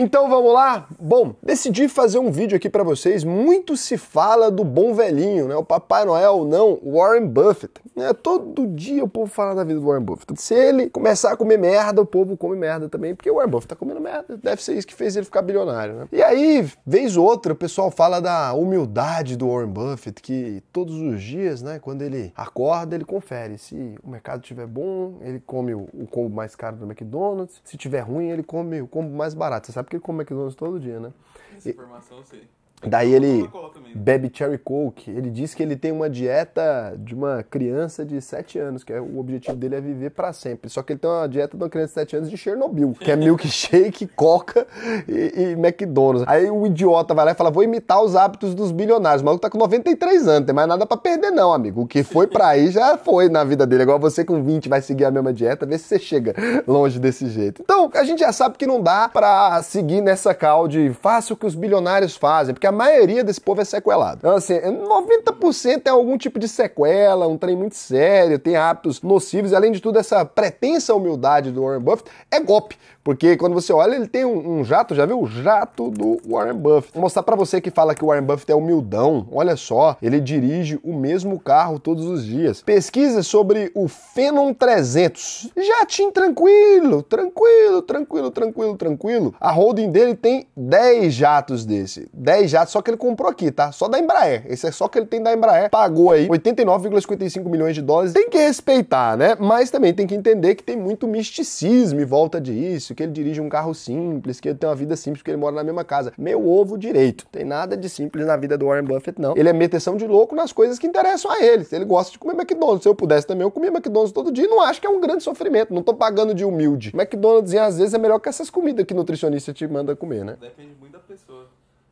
Então vamos lá? Bom, decidi fazer um vídeo aqui para vocês. Muito se fala do bom velhinho, né? O Papai Noel, não, Warren Buffett. Né? Todo dia o povo fala da vida do Warren Buffett. Se ele começar a comer merda, o povo come merda também, porque o Warren Buffett tá comendo merda. Deve ser isso que fez ele ficar bilionário, né? E aí, vez ou outra, o pessoal fala da humildade do Warren Buffett, que todos os dias, né, quando ele acorda, ele confere se o mercado estiver bom, ele come o combo mais caro do McDonald's, se tiver ruim, ele come o combo mais barato. Você sabe porque eu como McDonald's todo dia, né? Essa informação eu sei. Daí então, ele né? bebe cherry coke. Ele diz que ele tem uma dieta de uma criança de 7 anos, que é, o objetivo dele é viver para sempre. Só que ele tem uma dieta de uma criança de 7 anos de Chernobyl, que é milkshake, coca e, e, McDonald's. Aí o idiota vai lá e fala: "Vou imitar os hábitos dos bilionários". O maluco tá com 93 anos, tem mais nada para perder não, amigo. O que foi para aí já foi na vida dele. Agora você com 20 vai seguir a mesma dieta, vê se você chega longe desse jeito. Então, a gente já sabe que não dá para seguir nessa cal de faça o que os bilionários fazem, porque a maioria desse povo é sequelado. Então, assim, 90% é algum tipo de sequela, um trem muito sério, tem hábitos nocivos, e além de tudo, essa pretensa humildade do Warren Buffett é golpe. Porque quando você olha, ele tem um, um jato, já viu? O jato do Warren Buffett. Vou mostrar para você que fala que o Warren Buffett é humildão. Olha só, ele dirige o mesmo carro todos os dias. Pesquisa sobre o Phenom 300. Jatinho tranquilo, tranquilo, tranquilo, tranquilo, tranquilo. A holding dele tem 10 jatos desse. 10 jatos, só que ele comprou aqui, tá? Só da Embraer. Esse é só que ele tem da Embraer. Pagou aí 89,55 milhões de dólares. Tem que respeitar, né? Mas também tem que entender que tem muito misticismo em volta disso que ele dirige um carro simples, que ele tem uma vida simples, que ele mora na mesma casa. Meu ovo direito. Tem nada de simples na vida do Warren Buffett, não. Ele é meteção de louco nas coisas que interessam a ele. Ele gosta de comer McDonald's. Se eu pudesse também, eu comia McDonald's todo dia e não acho que é um grande sofrimento. Não tô pagando de humilde. McDonald's, às vezes, é melhor que essas comidas que nutricionista te manda comer, né? Depende muito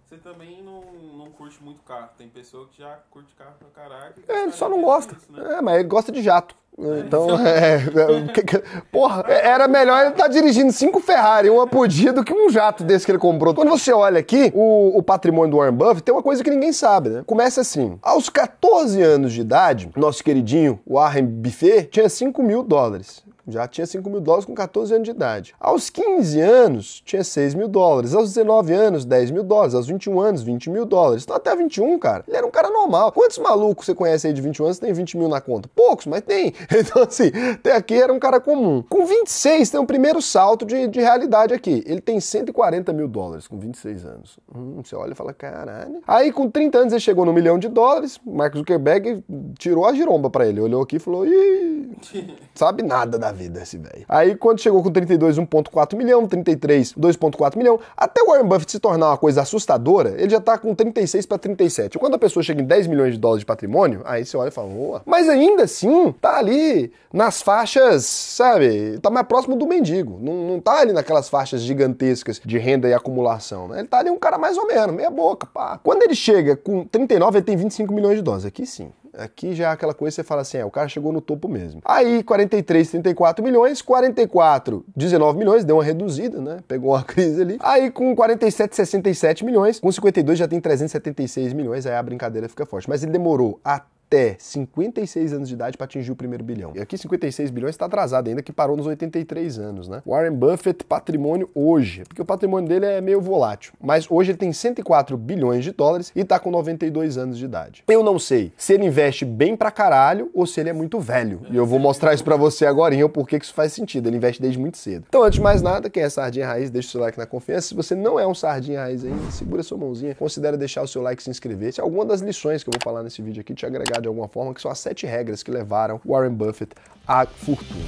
você também não, não curte muito carro. Tem pessoa que já curte carro pra caralho. É, ele só não é gosta. Isso, né? É, mas ele gosta de jato. É. Então, é, é, porra, é, era melhor ele estar tá dirigindo cinco Ferrari, uma por dia, do que um jato desse que ele comprou. Quando você olha aqui, o, o patrimônio do Warren Buffett tem uma coisa que ninguém sabe, né? Começa assim: aos 14 anos de idade, nosso queridinho Warren Buffet tinha 5 mil dólares já tinha 5 mil dólares com 14 anos de idade. Aos 15 anos, tinha 6 mil dólares. Aos 19 anos, 10 mil dólares. Aos 21 anos, 20 mil dólares. Então, até 21, cara, ele era um cara normal. Quantos malucos você conhece aí de 21 anos que tem 20 mil na conta? Poucos, mas tem. Então, assim, até aqui era um cara comum. Com 26, tem o um primeiro salto de, de realidade aqui. Ele tem 140 mil dólares com 26 anos. Hum, você olha e fala, caralho. Aí, com 30 anos, ele chegou no milhão de dólares. Mark Zuckerberg tirou a giromba para ele. Olhou aqui e falou, ih, sabe nada da vida esse velho. Aí quando chegou com 32, 1.4 milhão, 33, 2.4 milhão, até o Warren Buffett se tornar uma coisa assustadora, ele já tá com 36 para 37. Quando a pessoa chega em 10 milhões de dólares de patrimônio, aí você olha e fala, boa. mas ainda assim, tá ali nas faixas, sabe, tá mais próximo do mendigo. Não, não tá ali naquelas faixas gigantescas de renda e acumulação, né? Ele tá ali um cara mais ou menos, meia boca, pá. Quando ele chega com 39, ele tem 25 milhões de dólares. Aqui sim, Aqui já é aquela coisa que você fala assim, é, o cara chegou no topo mesmo. Aí 43, 34 milhões, 44, 19 milhões, deu uma reduzida, né? Pegou uma crise ali. Aí com 47, 67 milhões, com 52 já tem 376 milhões, aí a brincadeira fica forte. Mas ele demorou até até 56 anos de idade para atingir o primeiro bilhão. E aqui 56 bilhões está atrasado ainda, que parou nos 83 anos, né? Warren Buffett, patrimônio hoje, porque o patrimônio dele é meio volátil, mas hoje ele tem 104 bilhões de dólares e está com 92 anos de idade. Eu não sei se ele investe bem pra caralho ou se ele é muito velho. E eu vou mostrar isso para você agora, porque que isso faz sentido. Ele investe desde muito cedo. Então, antes de mais nada, quem é sardinha raiz, deixa o seu like na confiança. Se você não é um sardinha raiz ainda, segura sua mãozinha, considera deixar o seu like e se inscrever. Se é alguma das lições que eu vou falar nesse vídeo aqui te agregar explicar de alguma forma, que são as sete regras que levaram Warren Buffett à fortuna.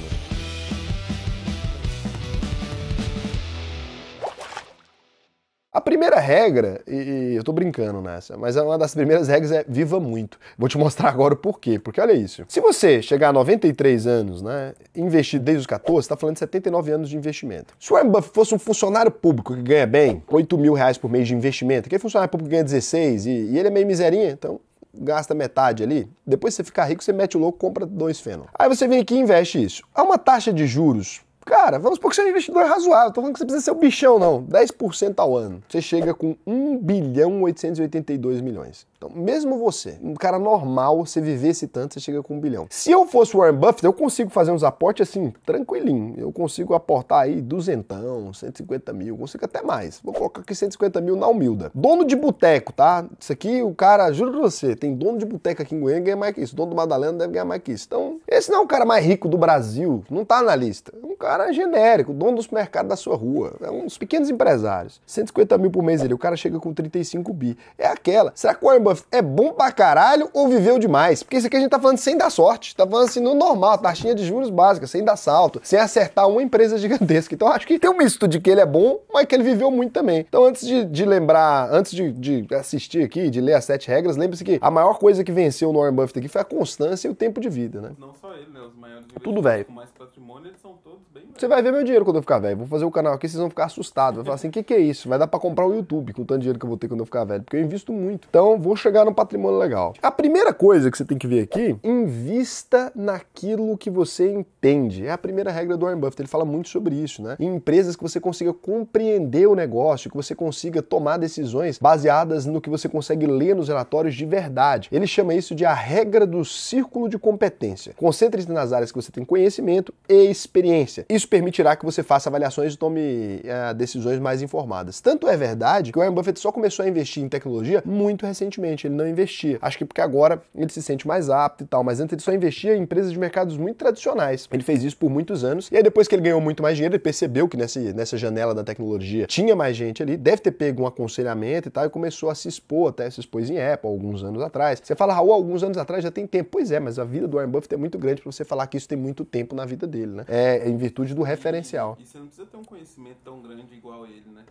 A primeira regra, e, eu tô brincando nessa, mas é uma das primeiras regras é viva muito. Vou te mostrar agora o porquê, porque olha isso. Se você chegar a 93 anos, né, investir desde os 14, está falando de 79 anos de investimento. Se o Warren Buffett fosse um funcionário público que ganha bem, 8 mil reais por mês de investimento, aquele é funcionário público ganha 16 e, e ele é meio miserinha, então gasta metade ali, depois você ficar rico, você mete o louco, compra dois feno. Aí você vem aqui e investe isso. Há uma taxa de juros Cara, vamos supor que você é um investidor razoável. Tô falando que você precisa ser o bichão, não. 10% ao ano. Você chega com 1 bilhão 882 milhões. Então, mesmo você, um cara normal, você vivesse tanto, você chega com um bilhão. Se eu fosse o Warren Buffett, eu consigo fazer uns aportes assim, tranquilinho. Eu consigo aportar aí duzentão, 150 mil, consigo até mais. Vou colocar aqui 150 mil na humilda. Dono de boteco, tá? Isso aqui, o cara, juro pra você, tem dono de boteco aqui em Goiânia ganha mais que isso. Dono do Madalena deve ganhar mais que isso. Então, esse não é o cara mais rico do Brasil, não tá na lista. É um cara genérico, dono dos mercados da sua rua. É uns pequenos empresários. 150 mil por mês ele. o cara chega com 35 bi. É aquela. Será que o Warren é bom pra caralho ou viveu demais? Porque isso aqui a gente tá falando sem dar sorte, tá falando assim no normal, taxinha de juros básica, sem dar salto, sem acertar uma empresa gigantesca. Então acho que tem um misto de que ele é bom, mas que ele viveu muito também. Então antes de, de lembrar, antes de, de, assistir aqui, de ler as sete regras, lembre-se que a maior coisa que venceu o Warren Buffett aqui foi a constância e o tempo de vida, né? Não só ele, né? Os maiores Tudo velho. com mais patrimônio, eles são todos bem velhos. Você vai ver meu dinheiro quando eu ficar velho. Vou fazer o um canal aqui, vocês vão ficar assustados. Vai falar assim, o que, que é isso? Vai dar pra comprar o YouTube com o tanto de dinheiro que eu vou ter quando eu ficar velho, porque eu invisto muito. Então vou chegar num patrimônio legal. A primeira coisa que você tem que ver aqui, invista naquilo que você entende. É a primeira regra do Warren Buffett, ele fala muito sobre isso, né? Em empresas que você consiga compreender o negócio, que você consiga tomar decisões baseadas no que você consegue ler nos relatórios de verdade. Ele chama isso de a regra do círculo de competência. Concentre-se nas áreas que você tem conhecimento e experiência. Isso permitirá que você faça avaliações e tome eh, decisões mais informadas. Tanto é verdade que o Warren Buffett só começou a investir em tecnologia muito recentemente anteriormente, ele não investia. Acho que porque agora ele se sente mais apto e tal, mas antes ele só investia em empresas de mercados muito tradicionais. Ele fez isso por muitos anos, e aí depois que ele ganhou muito mais dinheiro, ele percebeu que nessa, nessa janela da tecnologia tinha mais gente ali, deve ter pego um aconselhamento e tal, e começou a se expor, até se expôs em Apple alguns anos atrás. Você fala, Raul, alguns anos atrás já tem tempo. Pois é, mas a vida do Warren Buffett é muito grande para você falar que isso tem muito tempo na vida dele, né? É em virtude do referencial. E, e você não precisa ter um conhecimento tão grande igual ele, né?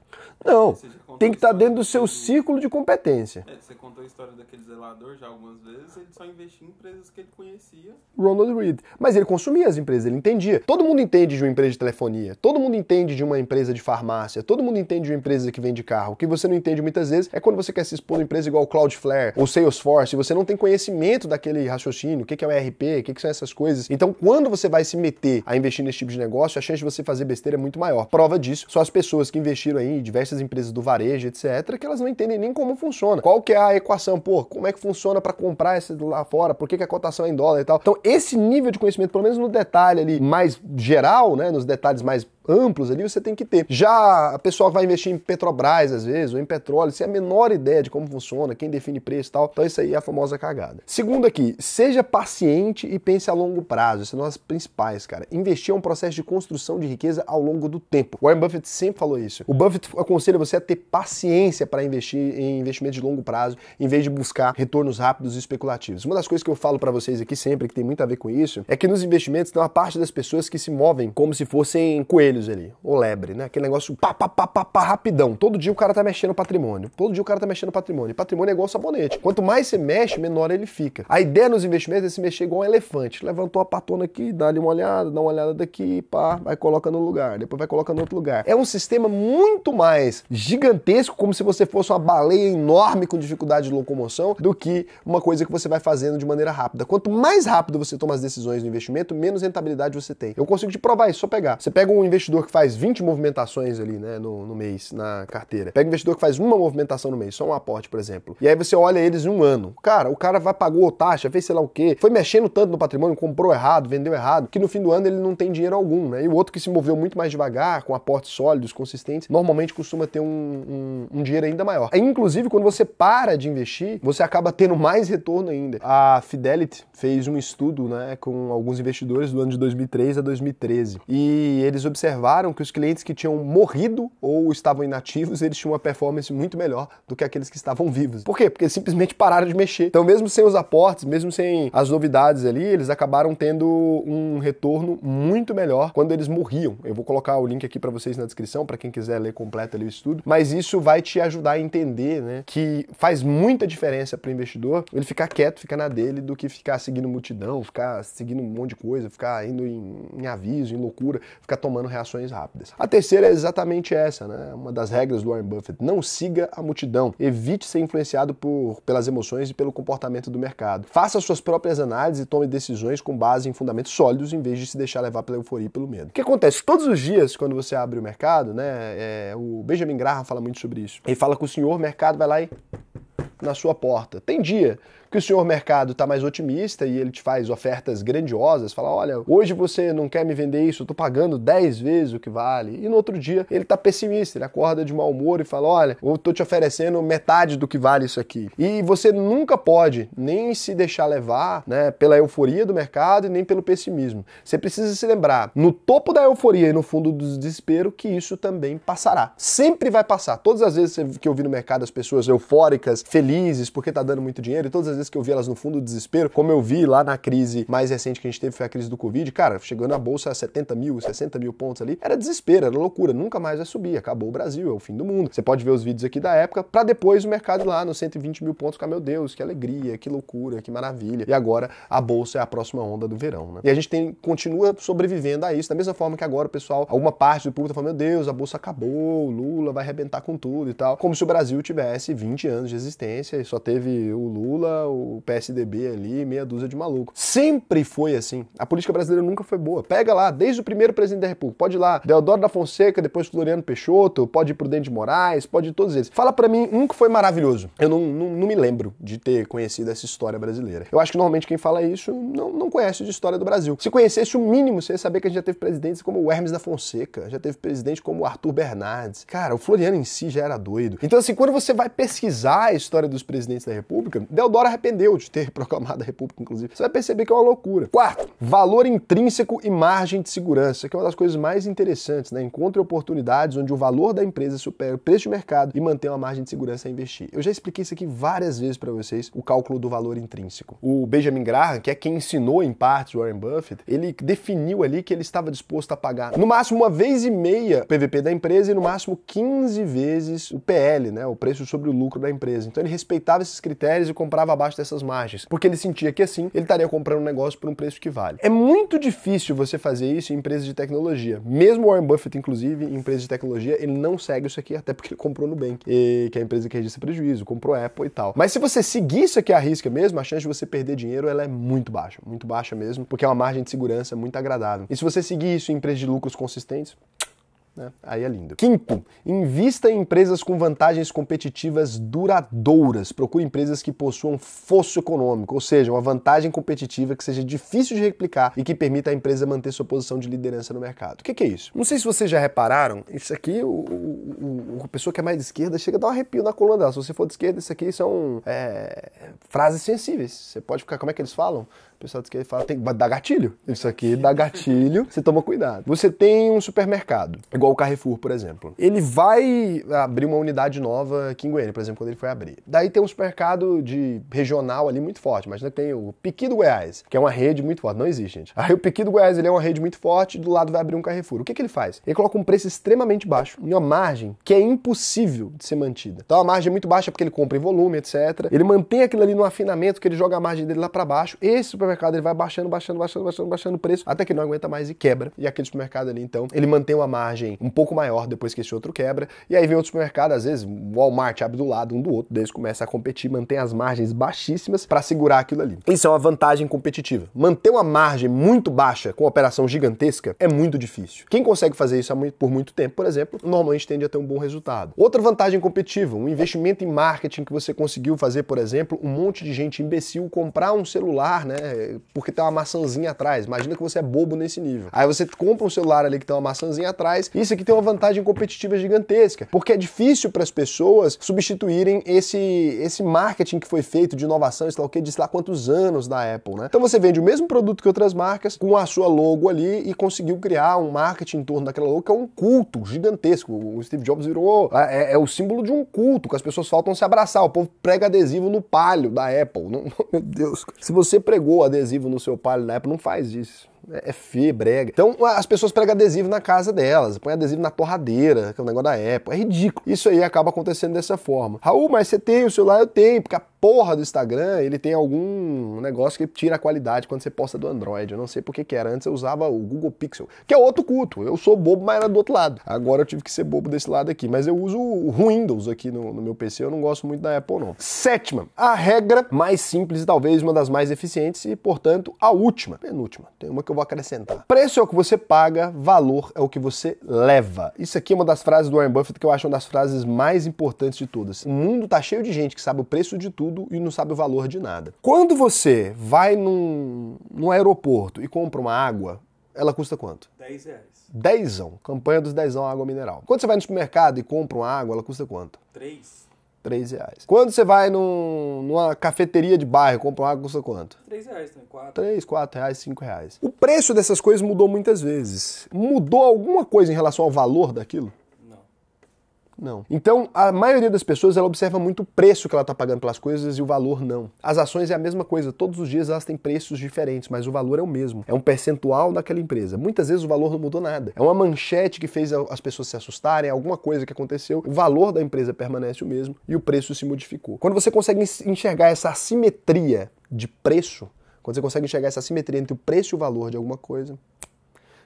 Não, tem que estar tá dentro do seu de... círculo de competência. É, você contou história daquele zelador já algumas vezes, ele só investia em empresas que ele conhecia. Ronald Reed. Mas ele consumia as empresas, ele entendia. Todo mundo entende de uma empresa de telefonia, todo mundo entende de uma empresa de farmácia, todo mundo entende de uma empresa que vende carro. O que você não entende muitas vezes é quando você quer se expor a empresa igual Cloudflare ou Salesforce, você não tem conhecimento daquele raciocínio, o que é o ERP, o que são essas coisas. Então, quando você vai se meter a investir nesse tipo de negócio, a chance de você fazer besteira é muito maior. Prova disso são as pessoas que investiram aí em diversas empresas do varejo, etc., que elas não entendem nem como funciona. Qual que é a equação pô, como é que funciona para comprar esse lá fora, por que, que a cotação é em dólar e tal. Então, esse nível de conhecimento, pelo menos no detalhe ali mais geral, né, nos detalhes mais amplos ali, você tem que ter. Já a pessoa que vai investir em Petrobras, às vezes, ou em petróleo, sem a menor ideia de como funciona, quem define preço e tal. Então, isso aí é a famosa cagada. Segundo aqui, seja paciente e pense a longo prazo. Essas são as principais, cara. Investir é um processo de construção de riqueza ao longo do tempo. Warren Buffett sempre falou isso. O Buffett aconselha você a ter paciência para investir em investimentos de longo prazo, em em vez de buscar retornos rápidos e especulativos. Uma das coisas que eu falo para vocês aqui sempre, que tem muito a ver com isso, é que nos investimentos tem uma parte das pessoas que se movem como se fossem coelhos ali, ou lebre, né? Aquele negócio pá, pá, pá, pá, pá, rapidão. Todo dia o cara tá mexendo patrimônio. Todo dia o cara tá mexendo patrimônio. Patrimônio é igual sabonete. Quanto mais você mexe, menor ele fica. A ideia nos investimentos é se mexer igual um elefante. Levantou a patona aqui, dá ali uma olhada, dá uma olhada daqui, pá, vai coloca no lugar, depois vai colocando no outro lugar. É um sistema muito mais gigantesco, como se você fosse uma baleia enorme com dificuldade de locomoção do que uma coisa que você vai fazendo de maneira rápida. Quanto mais rápido você toma as decisões no investimento, menos rentabilidade você tem. Eu consigo te provar isso, só pegar. Você pega um investidor que faz 20 movimentações ali, né, no, no mês, na carteira. Pega um investidor que faz uma movimentação no mês, só um aporte, por exemplo. E aí você olha eles em um ano. Cara, o cara vai pagou taxa, fez sei lá o quê, foi mexendo tanto no patrimônio, comprou errado, vendeu errado, que no fim do ano ele não tem dinheiro algum, né? E o outro que se moveu muito mais devagar, com aportes sólidos, consistentes, normalmente costuma ter um, um, um dinheiro ainda maior. Aí, inclusive, quando você para de investir investir, você acaba tendo mais retorno ainda. A Fidelity fez um estudo né, com alguns investidores do ano de 2003 a 2013 e eles observaram que os clientes que tinham morrido ou estavam inativos, eles tinham uma performance muito melhor do que aqueles que estavam vivos. Por quê? Porque simplesmente pararam de mexer. Então, mesmo sem os aportes, mesmo sem as novidades ali, eles acabaram tendo um retorno muito melhor quando eles morriam. Eu vou colocar o link aqui para vocês na descrição, para quem quiser ler completo ali o estudo, mas isso vai te ajudar a entender né, que faz muito muita diferença para o investidor ele ficar quieto, ficar na dele, do que ficar seguindo multidão, ficar seguindo um monte de coisa, ficar indo em, em aviso, em loucura, ficar tomando reações rápidas. A terceira é exatamente essa, né? Uma das regras do Warren Buffett: não siga a multidão, evite ser influenciado por, pelas emoções e pelo comportamento do mercado. Faça suas próprias análises e tome decisões com base em fundamentos sólidos, em vez de se deixar levar pela euforia e pelo medo. O que acontece? Todos os dias, quando você abre o mercado, né? É, o Benjamin Graham fala muito sobre isso. Ele fala que o senhor mercado vai lá e na sua porta. Tem dia que o senhor mercado está mais otimista e ele te faz ofertas grandiosas, fala: olha, hoje você não quer me vender isso, eu estou pagando 10 vezes o que vale. E no outro dia ele está pessimista, ele acorda de mau humor e fala: olha, eu estou te oferecendo metade do que vale isso aqui. E você nunca pode nem se deixar levar né, pela euforia do mercado e nem pelo pessimismo. Você precisa se lembrar, no topo da euforia e no fundo do desespero, que isso também passará. Sempre vai passar. Todas as vezes que eu vi no mercado as pessoas eufóricas, felizes, felizes porque tá dando muito dinheiro, e todas as vezes que eu vi elas no fundo do desespero, como eu vi lá na crise mais recente que a gente teve, foi a crise do Covid, cara, chegando a bolsa a 70 mil, 60 mil pontos ali, era desespero, era loucura, nunca mais vai subir, acabou o Brasil, é o fim do mundo. Você pode ver os vídeos aqui da época, para depois o mercado lá nos 120 mil pontos ficar, meu Deus, que alegria, que loucura, que maravilha. E agora a bolsa é a próxima onda do verão, né? E a gente tem, continua sobrevivendo a isso, da mesma forma que agora o pessoal, alguma parte do público tá falando, meu Deus, a bolsa acabou, Lula vai arrebentar com tudo e tal, como se o Brasil tivesse 20 anos de existência e só teve o Lula, o PSDB ali, meia dúzia de maluco. Sempre foi assim. A política brasileira nunca foi boa. Pega lá, desde o primeiro presidente da República, pode ir lá, Deodoro da Fonseca, depois Floriano Peixoto, pode ir pro Dente de Moraes, pode ir todos eles. Fala para mim um que foi maravilhoso. Eu não, não, não, me lembro de ter conhecido essa história brasileira. Eu acho que normalmente quem fala isso não, não conhece de história do Brasil. Se conhecesse o mínimo, você ia saber que a gente já teve presidentes como o Hermes da Fonseca, já teve presidente como o Arthur Bernardes. Cara, o Floriano em si já era doido. Então assim, quando você vai pesquisar a história história dos presidentes da República, Deodoro arrependeu de ter proclamado a República, inclusive. Você vai perceber que é uma loucura. Quarto, valor intrínseco e margem de segurança, que é uma das coisas mais interessantes, né? Encontre oportunidades onde o valor da empresa supera o preço de mercado e mantém uma margem de segurança a investir. Eu já expliquei isso aqui várias vezes para vocês, o cálculo do valor intrínseco. O Benjamin Graham, que é quem ensinou em parte Warren Buffett, ele definiu ali que ele estava disposto a pagar no máximo uma vez e meia o PVP da empresa e no máximo 15 vezes o PL, né? O preço sobre o lucro da empresa. Então ele respeitava esses critérios e comprava abaixo dessas margens, porque ele sentia que assim ele estaria comprando um negócio por um preço que vale. É muito difícil você fazer isso em empresas de tecnologia. Mesmo Warren Buffett, inclusive, em empresas de tecnologia, ele não segue isso aqui, até porque ele comprou no e, que é a empresa que registra prejuízo, comprou Apple e tal. Mas se você seguir isso aqui à risca mesmo, a chance de você perder dinheiro ela é muito baixa, muito baixa mesmo, porque é uma margem de segurança muito agradável. E se você seguir isso em empresas de lucros consistentes, né? Aí é lindo. Quinto, invista em empresas com vantagens competitivas duradouras. Procure empresas que possuam fosso econômico, ou seja, uma vantagem competitiva que seja difícil de replicar e que permita à empresa manter sua posição de liderança no mercado. O que, que é isso? Não sei se vocês já repararam, isso aqui, o, o, o, a pessoa que é mais de esquerda chega a dar um arrepio na coluna dela. Se você for de esquerda, isso aqui são é, frases sensíveis. Você pode ficar, como é que eles falam? O pessoal diz que ele fala, tem dá gatilho. Isso aqui dá gatilho, você toma cuidado. Você tem um supermercado, igual o Carrefour, por exemplo. Ele vai abrir uma unidade nova aqui em Goiânia, por exemplo, quando ele foi abrir. Daí tem um supermercado de regional ali muito forte. Imagina que tem o Piqui do Goiás, que é uma rede muito forte. Não existe, gente. Aí o Piqui do Goiás, ele é uma rede muito forte, do lado vai abrir um Carrefour. O que, que ele faz? Ele coloca um preço extremamente baixo, em uma margem que é impossível de ser mantida. Então a margem é muito baixa porque ele compra em volume, etc. Ele mantém aquilo ali no afinamento, que ele joga a margem dele lá para baixo. Esse supermercado supermercado ele vai baixando, baixando, baixando, baixando, baixando o preço, até que não aguenta mais e quebra. E aquele supermercado ali, então, ele mantém uma margem um pouco maior depois que esse outro quebra. E aí vem outro supermercado, às vezes, Walmart abre do lado um do outro, desde começa a competir, mantém as margens baixíssimas para segurar aquilo ali. Isso é uma vantagem competitiva. Manter uma margem muito baixa com operação gigantesca é muito difícil. Quem consegue fazer isso por muito tempo, por exemplo, normalmente tende a ter um bom resultado. Outra vantagem competitiva, um investimento em marketing que você conseguiu fazer, por exemplo, um monte de gente imbecil comprar um celular, né? porque tem uma maçãzinha atrás. Imagina que você é bobo nesse nível. Aí você compra um celular ali que tem uma maçãzinha atrás. isso aqui tem uma vantagem competitiva gigantesca, porque é difícil para as pessoas substituírem esse esse marketing que foi feito de inovação, sei lá o que, de sei lá quantos anos da Apple, né? Então você vende o mesmo produto que outras marcas com a sua logo ali e conseguiu criar um marketing em torno daquela logo que é um culto gigantesco. O Steve Jobs virou é, é, é o símbolo de um culto que as pessoas faltam se abraçar. O povo prega adesivo no palho da Apple. Não, meu Deus. Se você pregou adesivo no seu palio na época, não faz isso é feio, brega. Então as pessoas pregam adesivo na casa delas, põem adesivo na torradeira, que é um negócio da Apple. É ridículo. Isso aí acaba acontecendo dessa forma. Raul, mas você tem o celular? Eu tenho, porque a porra do Instagram, ele tem algum negócio que tira a qualidade quando você posta do Android. Eu não sei porque que era. Antes eu usava o Google Pixel, que é outro culto. Eu sou bobo, mas era do outro lado. Agora eu tive que ser bobo desse lado aqui. Mas eu uso o Windows aqui no, no meu PC. Eu não gosto muito da Apple, não. Sétima, a regra mais simples e talvez uma das mais eficientes e, portanto, a última. Penúltima. Tem uma que eu vou acrescentar. Preço é o que você paga, valor é o que você leva. Isso aqui é uma das frases do Warren Buffett que eu acho uma das frases mais importantes de todas. O mundo tá cheio de gente que sabe o preço de tudo e não sabe o valor de nada. Quando você vai num, num aeroporto e compra uma água, ela custa quanto? 10 reais. Dezão. Campanha dos dezão água mineral. Quando você vai no supermercado e compra uma água, ela custa quanto? 3. 3 reais. Quando você vai num, numa cafeteria de bairro, compra uma água, custa quanto? 3 reais, né? 4. 3, 4 reais, 5 reais. O preço dessas coisas mudou muitas vezes. Mudou alguma coisa em relação ao valor daquilo? Não. Então, a maioria das pessoas ela observa muito o preço que ela está pagando pelas coisas e o valor não. As ações é a mesma coisa, todos os dias elas têm preços diferentes, mas o valor é o mesmo. É um percentual daquela empresa. Muitas vezes o valor não mudou nada. É uma manchete que fez as pessoas se assustarem, é alguma coisa que aconteceu, o valor da empresa permanece o mesmo e o preço se modificou. Quando você consegue enxergar essa assimetria de preço, quando você consegue enxergar essa assimetria entre o preço e o valor de alguma coisa,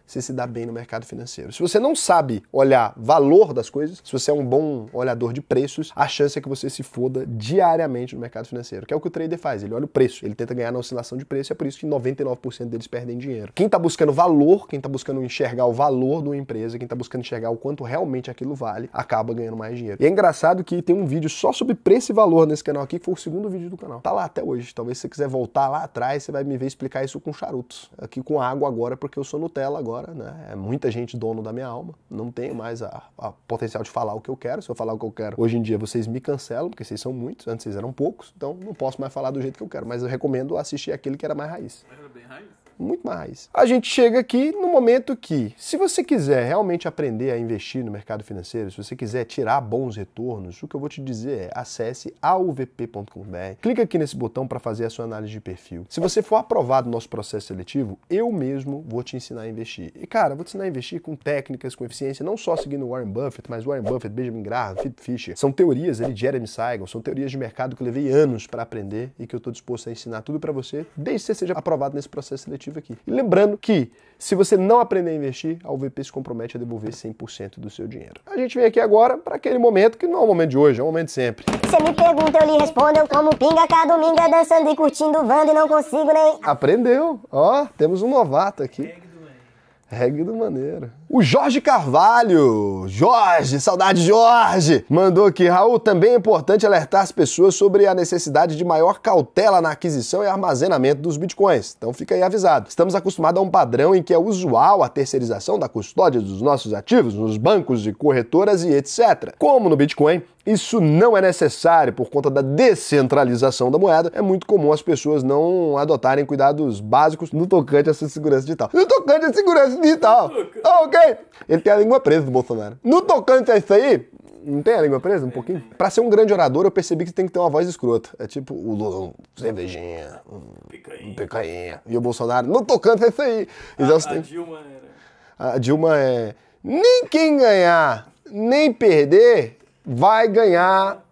você se dá bem no mercado financeiro. Se você não sabe olhar valor das coisas, se você é um bom olhador de preços, a chance é que você se foda diariamente no mercado financeiro, que é o que o trader faz. Ele olha o preço, ele tenta ganhar na oscilação de preço, e é por isso que 99% deles perdem dinheiro. Quem está buscando valor, quem está buscando enxergar o valor de uma empresa, quem está buscando enxergar o quanto realmente aquilo vale, acaba ganhando mais dinheiro. E é engraçado que tem um vídeo só sobre preço e valor nesse canal aqui, que foi o segundo vídeo do canal. Tá lá até hoje. Talvez se você quiser voltar lá atrás, você vai me ver explicar isso com charutos. Aqui com água agora, porque eu sou Nutella agora agora, né? É muita gente dono da minha alma. Não tenho mais a, a, potencial de falar o que eu quero. Se eu falar o que eu quero hoje em dia, vocês me cancelam, porque vocês são muitos. Antes vocês eram poucos, então não posso mais falar do jeito que eu quero. Mas eu recomendo assistir aquele que era mais raiz. Mas era bem raiz? muito mais. A gente chega aqui no momento que, se você quiser realmente aprender a investir no mercado financeiro, se você quiser tirar bons retornos, o que eu vou te dizer é acesse auvp.com.br, clica aqui nesse botão para fazer a sua análise de perfil. Se você for aprovado no nosso processo seletivo, eu mesmo vou te ensinar a investir. E cara, vou te ensinar a investir com técnicas, com eficiência, não só seguindo Warren Buffett, mas Warren Buffett, Benjamin Graham, Philip Fisher. São teorias, ali Jeremy Siegel, são teorias de mercado que eu levei anos para aprender e que eu estou disposto a ensinar tudo para você, desde que você seja aprovado nesse processo seletivo ativo aqui. E lembrando que se você não aprender a investir, a UVP se compromete a devolver 100% do seu dinheiro. A gente vem aqui agora para aquele momento que não é o momento de hoje, é o momento de sempre. Você me pergunta, eu lhe respondo, eu como pinga cada domingo é dançando e curtindo o vando e não consigo nem... Aprendeu, ó, temos um novato aqui. Reggae do maneiro. O Jorge Carvalho, Jorge, saudade Jorge, mandou aqui, Raul, também é importante alertar as pessoas sobre a necessidade de maior cautela na aquisição e armazenamento dos bitcoins. Então fica aí avisado. Estamos acostumados a um padrão em que é usual a terceirização da custódia dos nossos ativos nos bancos e corretoras e etc. Como no Bitcoin, isso não é necessário por conta da descentralização da moeda. É muito comum as pessoas não adotarem cuidados básicos no tocante à segurança digital. No tocante à segurança digital! Ah, ok! Ele tem a língua presa do Bolsonaro. No tocante a isso aí, não tem a língua presa um pouquinho? Pra ser um grande orador, eu percebi que tem que ter uma voz escrota. É tipo o Lulão, cervejinha, um picanha. E o Bolsonaro, No tocante é isso aí. A, ah, então, a tem... Dilma era. A Dilma é. Nem quem ganhar, nem perder, vai ganhar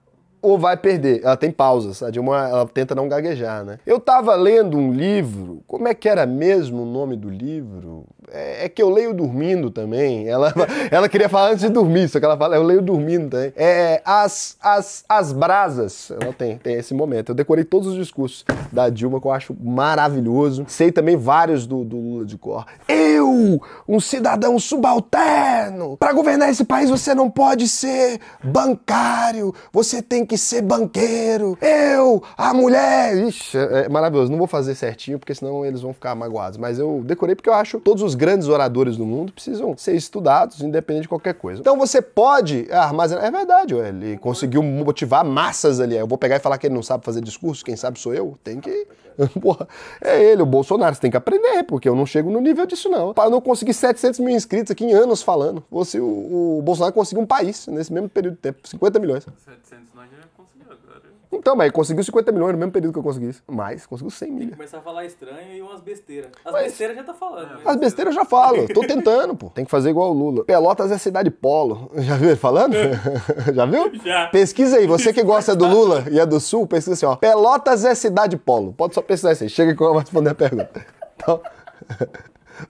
ou vai perder. Ela tem pausas. A Dilma ela tenta não gaguejar, né? Eu tava lendo um livro. Como é que era mesmo o nome do livro? É, é, que eu leio dormindo também. Ela, ela queria falar antes de dormir, só que ela fala, eu leio dormindo também. É, as, as, as brasas, ela tem, tem esse momento. Eu decorei todos os discursos da Dilma, que eu acho maravilhoso. Sei também vários do, do Lula de cor. Eu, um cidadão subalterno, para governar esse país você não pode ser bancário, você tem que ser banqueiro. Eu, a mulher. Ixi, é, é maravilhoso. Não vou fazer certinho, porque senão eles vão ficar magoados. Mas eu decorei porque eu acho todos os grandes oradores do mundo precisam ser estudados, independente de qualquer coisa. Então você pode armazenar. É verdade, ele conseguiu motivar massas ali. Eu vou pegar e falar que ele não sabe fazer discurso, quem sabe sou eu. Tem que. Porra, é ele, o Bolsonaro. Você tem que aprender, porque eu não chego no nível disso, não. Para não conseguir 700 mil inscritos aqui em anos falando, você, o, o Bolsonaro conseguiu um país nesse mesmo período de tempo 50 milhões. 700 nós já conseguimos agora. Então, mas conseguiu 50 milhões no mesmo período que eu consegui isso. Mas conseguiu 100 milhões. Começar a falar estranho e umas besteiras. As mas, besteiras já tá falando. Né? As besteiras eu já falo. Tô tentando, pô. Tem que fazer igual o Lula. Pelotas é cidade polo. Já viu ele falando? já viu? Já. Pesquisa aí. Você que gosta do Lula e é do Sul, pesquisa assim, ó. Pelotas é cidade polo. Pode só pesquisar isso aí. Chega que eu vou responder a pergunta. Então...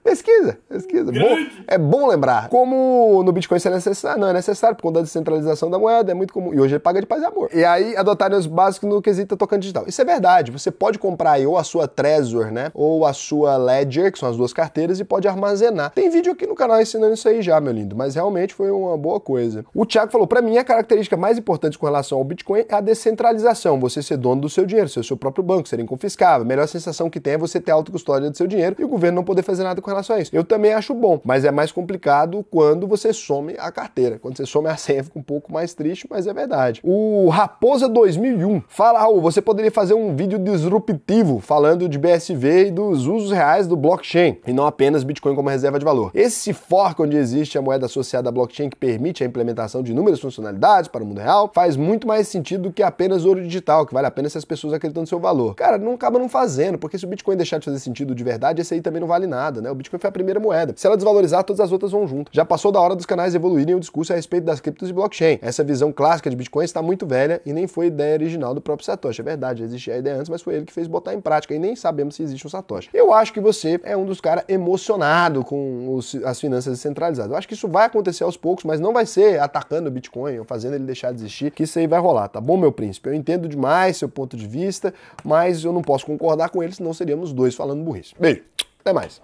Pesquisa, pesquisa. Bom, é bom lembrar. Como no Bitcoin isso é necessário, não é necessário, por conta da descentralização da moeda, é muito comum. E hoje ele paga de paz e amor. E aí adotarem os básicos no quesito tocando digital. Isso é verdade. Você pode comprar aí ou a sua Trezor, né? Ou a sua Ledger, que são as duas carteiras, e pode armazenar. Tem vídeo aqui no canal ensinando isso aí já, meu lindo. Mas realmente foi uma boa coisa. O Thiago falou: para mim, a característica mais importante com relação ao Bitcoin é a descentralização. Você ser dono do seu dinheiro, ser o seu próprio banco, ser inconfiscável. A melhor sensação que tem é você ter auto custódia do seu dinheiro e o governo não poder fazer nada com relação a isso. Eu também acho bom, mas é mais complicado quando você some a carteira. Quando você some a senha fica um pouco mais triste, mas é verdade. O Raposa 2001 fala, Raul, você poderia fazer um vídeo disruptivo falando de BSV e dos usos reais do blockchain e não apenas Bitcoin como reserva de valor. Esse fork onde existe a moeda associada à blockchain que permite a implementação de inúmeras funcionalidades para o mundo real faz muito mais sentido do que apenas ouro digital, que vale a pena se as pessoas acreditam no seu valor. Cara, não acaba não fazendo, porque se o Bitcoin deixar de fazer sentido de verdade, esse aí também não vale nada, né? né? O Bitcoin foi a primeira moeda. Se ela desvalorizar, todas as outras vão junto. Já passou da hora dos canais evoluírem o discurso a respeito das criptos e blockchain. Essa visão clássica de Bitcoin está muito velha e nem foi ideia original do próprio Satoshi. É verdade, existia a ideia antes, mas foi ele que fez botar em prática e nem sabemos se existe um Satoshi. Eu acho que você é um dos caras emocionado com os, as finanças descentralizadas. Eu acho que isso vai acontecer aos poucos, mas não vai ser atacando o Bitcoin ou fazendo ele deixar de existir, que isso aí vai rolar, tá bom, meu príncipe? Eu entendo demais seu ponto de vista, mas eu não posso concordar com ele, senão seríamos dois falando burrice. Beijo, até mais.